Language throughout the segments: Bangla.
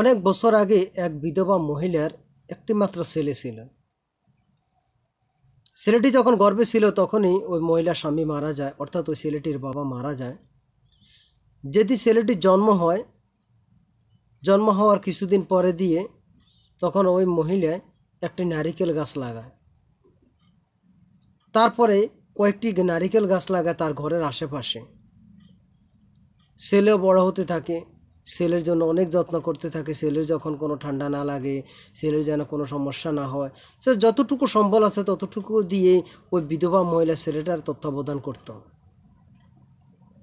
অনেক বছর আগে এক বিধবা মহিলার একটি মাত্র ছেলে ছিল ছেলেটি যখন গর্বে ছিল তখনই ওই মহিলার স্বামী মারা যায় অর্থাৎ ওই ছেলেটির বাবা মারা যায় যেদি ছেলেটির জন্ম হয় জন্ম হওয়ার কিছুদিন পরে দিয়ে তখন ওই মহিলা একটি নারিকেল গাছ লাগায় তারপরে কয়েকটি নারিকেল গাছ লাগায় তার ঘরের আশেপাশে ছেলেও বড় হতে থাকে সেলের জন্য অনেক যত্ন করতে থাকে সেলের যখন কোনো ঠান্ডা না লাগে সেলের যেন কোনো সমস্যা না হয় সে যতটুকু সম্বল আছে ততটুকু দিয়ে ওই বিধবা মহিলা ছেলেটার তত্ত্বাবধান করত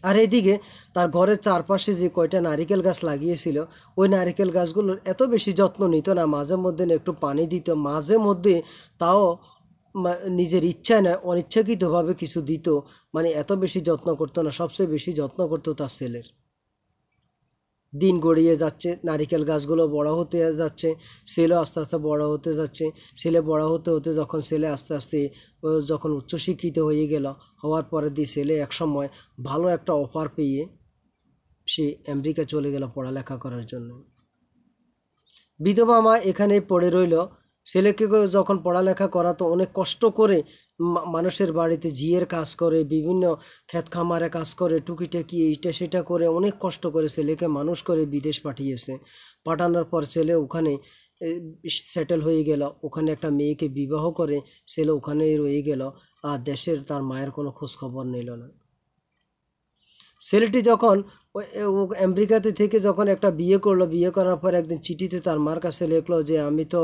আর এদিকে তার ঘরের চারপাশে যে কয়টা নারিকেল গাছ লাগিয়েছিল ওই নারিকেল গাছগুলোর এত বেশি যত্ন নিত না মাঝে মধ্যে একটু পানি দিত মাঝে মধ্যে তাও নিজের ইচ্ছায় নয় অনিচ্ছাকৃতভাবে কিছু দিত মানে এত বেশি যত্ন করতো না সবচেয়ে বেশি যত্ন করতো তার ছেলের দিন গড়িয়ে যাচ্ছে নারিকেল গাছগুলো বড় হতে যাচ্ছে সেলও আস্তে আস্তে বড় হতে যাচ্ছে সেলে বড় হতে হতে যখন সেলে আস্তে আস্তে যখন উচ্চশিক্ষিত হয়ে গেল হওয়ার পরে দিয়ে সেলে একসময় ভালো একটা অফার পেয়ে সে আমেরিকা চলে গেল পড়ালেখা করার জন্য বিধবা মা এখানে পড়ে রইল ছেলেকে যখন পড়ালেখা তো অনেক কষ্ট করে মানুষের বাড়িতে জিয়ের কাজ করে বিভিন্ন ক্ষেত খামারে কাজ করে টুকিটাকি এইটা সেটা করে অনেক কষ্ট করে ছেলেকে মানুষ করে বিদেশ পাঠিয়েছে পাঠানোর পর ছেলে ওখানে সেটেল হয়ে গেল ওখানে একটা মেয়েকে বিবাহ করে ছেলে ওখানেই রয়ে গেল আর দেশের তার মায়ের কোনো খোঁজখবর নিল না ছেলেটি যখন আমেরিকাতে থেকে যখন একটা বিয়ে করলো বিয়ে করার পর একদিন চিঠিতে তার মার কাছে লেখলো যে আমি তো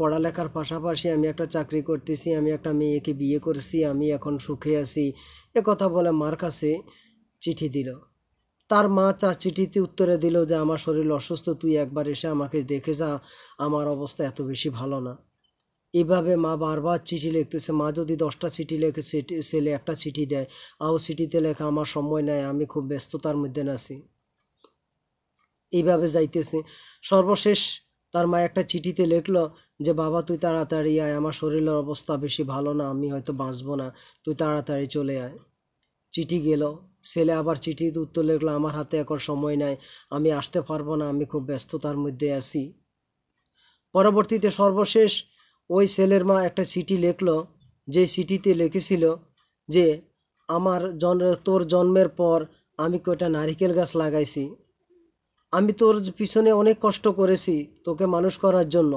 পড়ালেখার পাশাপাশি আমি একটা চাকরি করতেছি আমি একটা মেয়েকে বিয়ে করেছি আমি এখন সুখে আছি এ কথা বলে মার কাছে চিঠি দিল তার মা চা চিঠিতে উত্তরে দিল যে আমার শরীর অসুস্থ তুই একবার এসে আমাকে দেখে যা আমার অবস্থা এত বেশি ভালো না এভাবে মা বারবার চিঠি লিখতেছে মা যদি দশটা চিঠি লেখে ছেলে একটা চিঠি দেয় আও চিঠিতে লেখা আমার সময় নেয় আমি খুব ব্যস্ততার মধ্যে আসি এইভাবে যাইতেছে সর্বশেষ তার মা একটা চিঠিতে লিখল যে বাবা তুই তাড়াতাড়ি আয় আমার শরীরের অবস্থা বেশি ভালো না আমি হয়তো বাঁচবো না তুই তাড়াতাড়ি চলে আয় চিঠি গেল ছেলে আবার চিঠিতে উত্তর লিখলো আমার হাতে এখন সময় নাই আমি আসতে পারবো না আমি খুব ব্যস্ততার মধ্যে আছি পরবর্তীতে সর্বশেষ ওই ছেলের মা একটা চিঠি লেখলো যে চিঠিতে লিখেছিল যে আমার জন তোর জন্মের পর আমি কয়টা নারিকেল গাছ লাগাইছি আমি তোর পিছনে অনেক কষ্ট করেছি তোকে মানুষ করার জন্য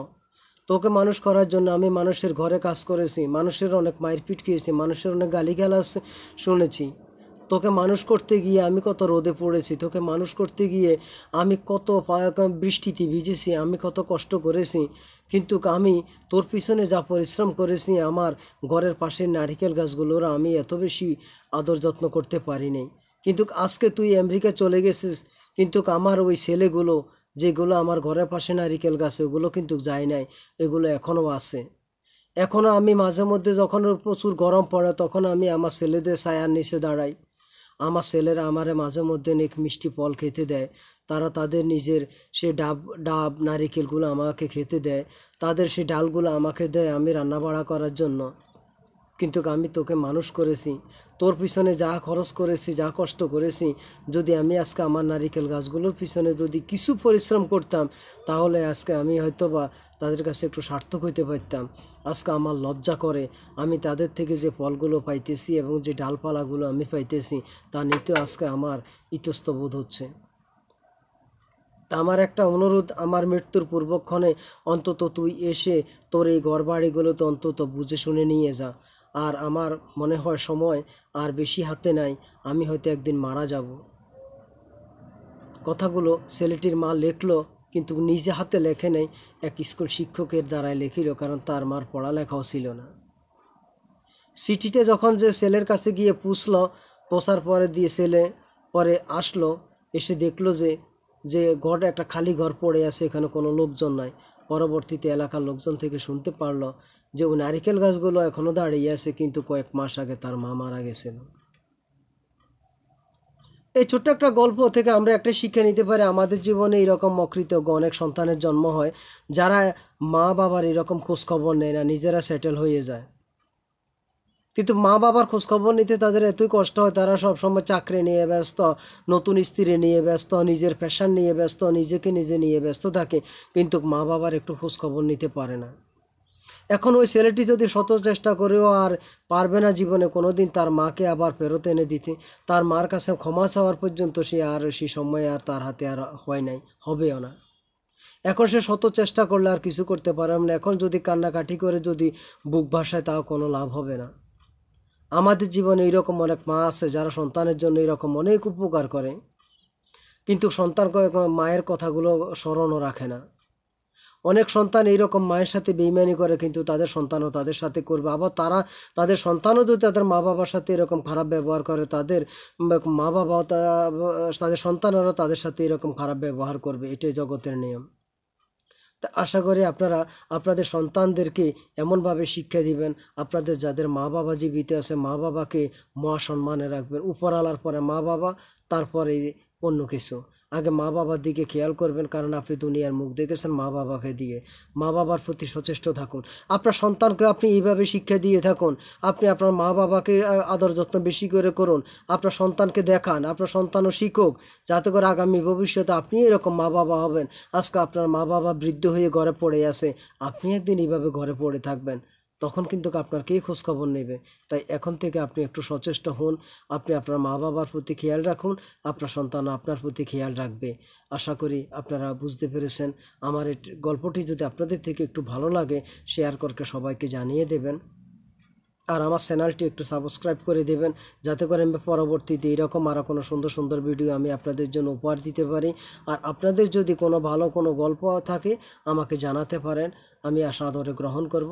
তোকে মানুষ করার জন্য আমি মানুষের ঘরে কাজ করেছি মানুষের অনেক মারপিট খেয়েছি মানুষের অনেক গালিগালাজ শুনেছি তোকে মানুষ করতে গিয়ে আমি কত রোদে পড়েছি তোকে মানুষ করতে গিয়ে আমি কত বৃষ্টিতে ভিজেছি আমি কত কষ্ট করেছি কিন্তু আমি তোর পিছনে যা পরিশ্রম করেছি আমার ঘরের পাশের নারিকেল গাছগুলোর আমি এত বেশি আদর যত্ন করতে পারিনি কিন্তু আজকে তুই আমেরিকা চলে গেছিস কিন্তু আমার ওই ছেলেগুলো যেগুলো আমার ঘরের পাশে নারিকেল গাছ ওগুলো কিন্তু যায় নাই এগুলো এখনও আছে এখনও আমি মাঝে মধ্যে যখন প্রচুর গরম পড়ে তখন আমি আমার ছেলেদের ছায়ার নিচে দাঁড়াই আমার ছেলেরা আমারে মাঝে মধ্যে অনেক মিষ্টি ফল খেতে দেয় তারা তাদের নিজের সে ডাব ডাব নারিকেলগুলো আমাকে খেতে দেয় তাদের সেই ডালগুলো আমাকে দেয় আমি রান্না বাড়া করার জন্য কিন্তু আমি তোকে মানুষ করেছি তোর পিছনে যা খরচ করেছি যা কষ্ট করেছি যদি আমি আজকে আমার নারিকেল গাছগুলোর পিছনে যদি কিছু পরিশ্রম করতাম তাহলে আজকে আমি হয়তো বা তাদের কাছে একটু সার্থক হইতে পারতাম আজকে আমার লজ্জা করে আমি তাদের থেকে যে ফলগুলো পাইতেছি এবং যে ডালপালাগুলো আমি পাইতেছি তা নিতে আজকে আমার ইতস্তবোধ হচ্ছে আমার একটা অনুরোধ আমার মৃত্যুর পূর্বক্ষণে অন্তত তুই এসে তোর এই ঘরবাড়িগুলোতে অন্তত বুঝে শুনে নিয়ে যা আর আমার মনে হয় সময় আর বেশি হাতে নাই আমি হয়তো একদিন মারা যাব কথাগুলো ছেলেটির মা লেখল কিন্তু নিজে হাতে লেখে নেই এক স্কুল শিক্ষকের দ্বারায় লেখিল কারণ তার মার পড়ালেখাও ছিল না সিটিতে যখন যে ছেলের কাছে গিয়ে পুষল পোষার পরে দিয়ে ছেলে পরে আসলো এসে দেখলো যে যে ঘর একটা খালি ঘর পড়ে আছে এখানে কোনো লোকজন নাই পরবর্তীতে এলাকার লোকজন থেকে শুনতে পারল যে ওই নারিকেল গাছগুলো এখনও দাঁড়িয়ে আছে কিন্তু কয়েক মাস আগে তার মা মারা গেছিল এই ছোট্ট একটা গল্প থেকে আমরা একটা শিক্ষা নিতে পারি আমাদের জীবনে এরকম অকৃতজ্ঞ অনেক সন্তানের জন্ম হয় যারা মা বাবার এরকম খোঁজখবর নেয় না নিজেরা সেটেল হয়ে যায় কিন্তু মা বাবার খোঁজখবর নিতে তাদের এতই কষ্ট হয় তারা সবসময় চাকরি নিয়ে ব্যস্ত নতুন স্ত্রী নিয়ে ব্যস্ত নিজের ফ্যাশন নিয়ে ব্যস্ত নিজেকে নিজে নিয়ে ব্যস্ত থাকে কিন্তু মা বাবার একটু খোঁজখবর নিতে পারে না এখন ওই ছেলেটি যদি শত চেষ্টা করেও আর পারবে না জীবনে কোনো দিন তার মাকে আবার ফেরত এনে দিতে তার মার কাছে ক্ষমা চাওয়ার পর্যন্ত সে আর সেই সময় আর তার হাতে আর হয় নাই হবেও না এখন সে শত চেষ্টা করলে আর কিছু করতে পারবে না এখন যদি কান্নাকাটি করে যদি বুক ভাষায় তাও কোনো লাভ হবে না আমাদের জীবনে এইরকম অনেক মা আছে যারা সন্তানের জন্য এরকম অনেক উপকার করে কিন্তু সন্তান মায়ের কথাগুলো স্মরণও রাখে না অনেক সন্তান এইরকম মায়ের সাথে বেইমানি করে কিন্তু তাদের সন্তানও তাদের সাথে করবে আবার তারা তাদের সন্তানও যদি তাদের মা বাবার সাথে এরকম খারাপ ব্যবহার করে তাদের মা বাবা তাদের সন্তানেরও তাদের সাথে এরকম খারাপ ব্যবহার করবে এটাই জগতের নিয়ম আশা করি আপনারা আপনাদের সন্তানদেরকে এমনভাবে শিক্ষা দিবেন আপনাদের যাদের মা বাবা জীবিত আছে মা বাবাকে মহাসম্মানে রাখবেন উপরালার পরে মা বাবা তারপরে অন্য কিছু আগে মা বাবার দিকে খেয়াল করবেন কারণ আপনি দুনিয়ার মুখ দেখেছেন মা বাবাকে দিয়ে মা বাবার প্রতি সচেষ্ট থাকুন আপনার সন্তানকে আপনি এইভাবে শিক্ষা দিয়ে থাকুন আপনি আপনার মা বাবাকে আদর যত্ন বেশি করে করুন আপনার সন্তানকে দেখান আপনার সন্তানও শিখুক যাতে করে আগামী ভবিষ্যতে আপনি এরকম মা বাবা হবেন আজকে আপনার মা বাবা বৃদ্ধ হয়ে ঘরে পড়ে আছে আপনি একদিন এইভাবে ঘরে পড়ে থাকবেন তখন কিন্তু আপনার কে খোঁজখবর নেবে তাই এখন থেকে আপনি একটু সচেষ্ট হন আপনি আপনার মা বাবার প্রতি খেয়াল রাখুন আপনার সন্তান আপনার প্রতি খেয়াল রাখবে আশা করি আপনারা বুঝতে পেরেছেন আমার এই গল্পটি যদি আপনাদের থেকে একটু ভালো লাগে শেয়ার করকে সবাইকে জানিয়ে দেবেন আর আমার চ্যানেলটি একটু সাবস্ক্রাইব করে দেবেন যাতে করে আমি পরবর্তীতে এরকম আরও কোনো সুন্দর সুন্দর ভিডিও আমি আপনাদের জন্য উপহার দিতে পারি আর আপনাদের যদি কোনো ভালো কোনো গল্প থাকে আমাকে জানাতে পারেন আমি আশা আদরে গ্রহণ করব